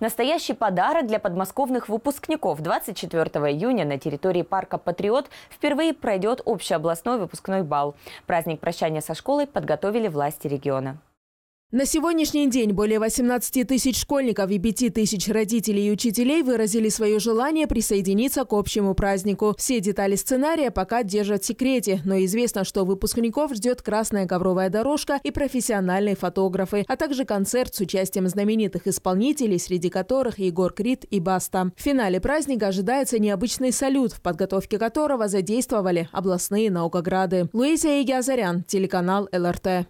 Настоящий подарок для подмосковных выпускников. 24 июня на территории парка «Патриот» впервые пройдет общеобластной выпускной бал. Праздник прощания со школой подготовили власти региона. На сегодняшний день более 18 тысяч школьников и 5 тысяч родителей и учителей выразили свое желание присоединиться к общему празднику. Все детали сценария пока держат в секрете, но известно, что выпускников ждет красная ковровая дорожка и профессиональные фотографы, а также концерт с участием знаменитых исполнителей, среди которых Егор Крид и Баста. В финале праздника ожидается необычный салют, в подготовке которого задействовали областные наукограды. Луизия Егиазарян, телеканал ЛРТ.